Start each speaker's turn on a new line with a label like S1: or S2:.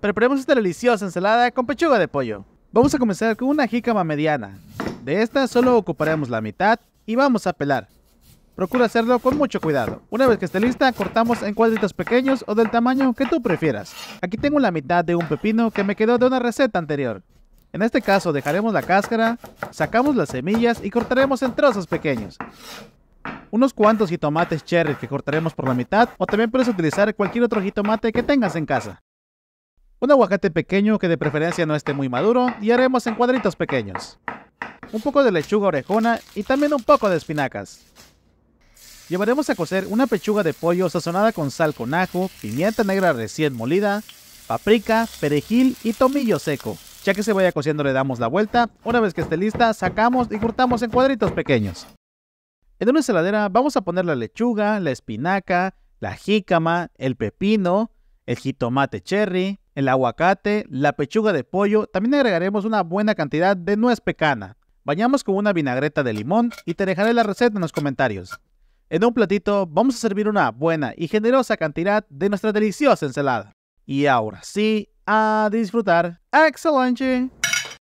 S1: Preparemos esta deliciosa ensalada con pechuga de pollo. Vamos a comenzar con una jícama mediana. De esta solo ocuparemos la mitad y vamos a pelar. Procura hacerlo con mucho cuidado. Una vez que esté lista, cortamos en cuadritos pequeños o del tamaño que tú prefieras. Aquí tengo la mitad de un pepino que me quedó de una receta anterior. En este caso dejaremos la cáscara, sacamos las semillas y cortaremos en trozos pequeños. Unos cuantos jitomates cherry que cortaremos por la mitad o también puedes utilizar cualquier otro jitomate que tengas en casa. Un aguacate pequeño que de preferencia no esté muy maduro y haremos en cuadritos pequeños. Un poco de lechuga orejona y también un poco de espinacas. Llevaremos a cocer una pechuga de pollo sazonada con sal con ajo, pimienta negra recién molida, paprika, perejil y tomillo seco. Ya que se vaya cociendo le damos la vuelta, una vez que esté lista sacamos y cortamos en cuadritos pequeños. En una ensaladera vamos a poner la lechuga, la espinaca, la jícama, el pepino, el jitomate cherry, el aguacate, la pechuga de pollo, también agregaremos una buena cantidad de nuez pecana. Bañamos con una vinagreta de limón y te dejaré la receta en los comentarios. En un platito vamos a servir una buena y generosa cantidad de nuestra deliciosa ensalada. Y ahora sí, a disfrutar. ¡Excelente!